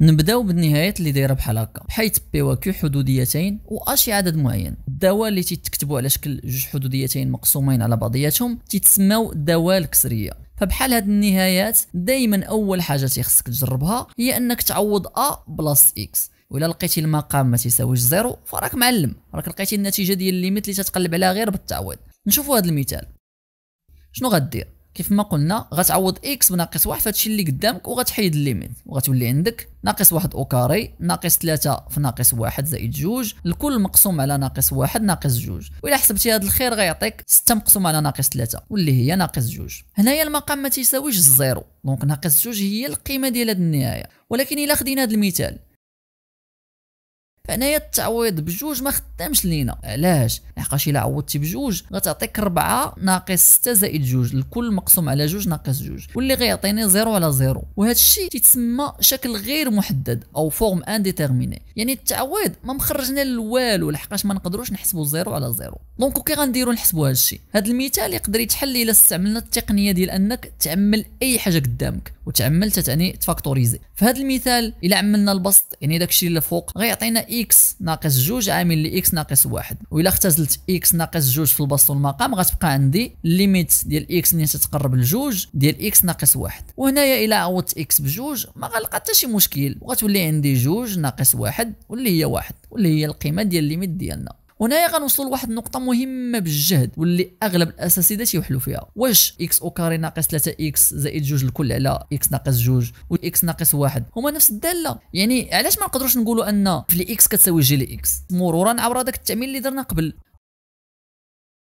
نبداو بالنهايات اللي دايره بحال هكا حيث بي وكيو حدوديتين واشي عدد معين الدواء اللي تيتكتبوا على شكل جوج حدوديتين مقسومين على بعضياتهم تيتسموا دواء الكسريه فبحال هاد النهايات دائما اول حاجه تيخصك تجربها هي انك تعوض ا بلس اكس ولا لقيتي المقام ما تيساويش زيرو فراك معلم راك لقيتي النتيجه ديال الليميت اللي تتقلب عليها غير بالتعويض نشوفوا هذا المثال شنو غدير كيف ما قلنا غتعوض اكس بناقص واحد فهادشي اللي قدامك وغتحيد الليميت وغتولي عندك ناقص واحد او كاري ناقص ثلاثة في ناقص واحد زائد جوج الكل مقسوم على ناقص واحد ناقص جوج وإلا حسبتي هاد الخير غيعطيك ستة مقسوم على ناقص ثلاثة واللي هي ناقص جوج هنايا المقام ما تيساويش الزيرو دونك ناقص جوج هي القيمة ديال هاد النهاية ولكن إلا خدينا هاد المثال فهنايا التعويض بجوج ما خدامش لينا علاش لحقاش الا عوضتي بجوج غتعطيك 4 ناقص 6 زائد جوج الكل مقسوم على جوج ناقص جوج واللي غيعطيني 0 على 0 وهذا الشيء تيتسمى شكل غير محدد او فورم انديتيرميني يعني التعويض ما مخرجنا والو لحقاش ما نقدروش نحسبوا 0 على 0 دونك كي غنديروا نحسبوا هذا الشيء هذا المثال يقدر يتحل الا استعملنا التقنيه ديال انك تعمل اي حاجه قدامك وتعمل تتعني تفاكتوريزي فهاد المثال الا عملنا البسط يعني داكشي اللي فوق غيعطينا اكس ناقص جوج عامل لي اكس ناقص واحد والا اختزلت اكس ناقص جوج في البسط والمقام غتبقى عندي ليميت ديال اكس ملي تتقرب لجوج ديال اكس ناقص واحد وهنايا الا عوضت اكس بجوج ما غنلقى حتى شي مشكل وغتولي عندي جوج ناقص واحد واللي هي واحد واللي هي القيمه ديال ليميت ديالنا وهنايا غنوصلوا لواحد النقطه مهمه بالجهد واللي اغلب الاساتذه تيوحلوا فيها واش اكس او كاري ناقص 3 اكس زائد جوج الكل على اكس ناقص جوج واكس ناقص واحد هما نفس الداله يعني علاش ما نقدروش نقولوا ان في الاكس كتساوي جي لاكس مرورا عبر هذاك التعميل اللي درنا قبل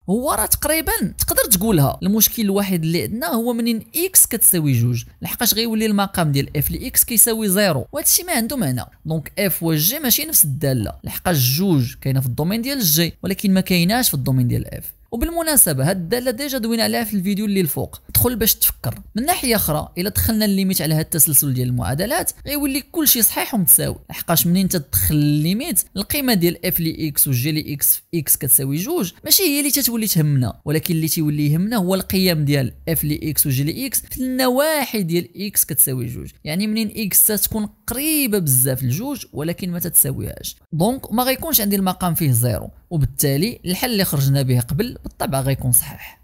هو راه تقريبا تقدر تقولها المشكل الوحيد اللي عندنا هو منين اكس كتساوي جوج لحقاش غيولي المقام ديال اف لاكس كيساوي زيرو وهادشي ما عنده معنى دونك اف وجي ماشي نفس الداله لحقاش جوج كاينه في الدومين ديال جي ولكن ما كايناش في الدومين ديال اف وبالمناسبه هاد الداله ديجا دوينا عليها في الفيديو اللي الفوق دخل باش تفكر من ناحيه اخرى الا دخلنا الليميت على هاد التسلسل ديال المعادلات غيولي كلشي صحيح ومتساوي لحقاش منين تدخل الليميت القيمه ديال اف لي اكس وجي لي اكس في اكس كتساوي جوج ماشي هي اللي تتولي تهمنا ولكن اللي تيولي يهمنا هو القيم ديال اف لي اكس وجي لي اكس في النواحي ديال اكس كتساوي جوج يعني منين اكس تكون قريبه بزاف لجوج ولكن ما تتساويهاش دونك ما غيكونش عندي المقام فيه زيرو وبالتالي الحل اللي خرجنا به قبل بالطبع غيكون صحيح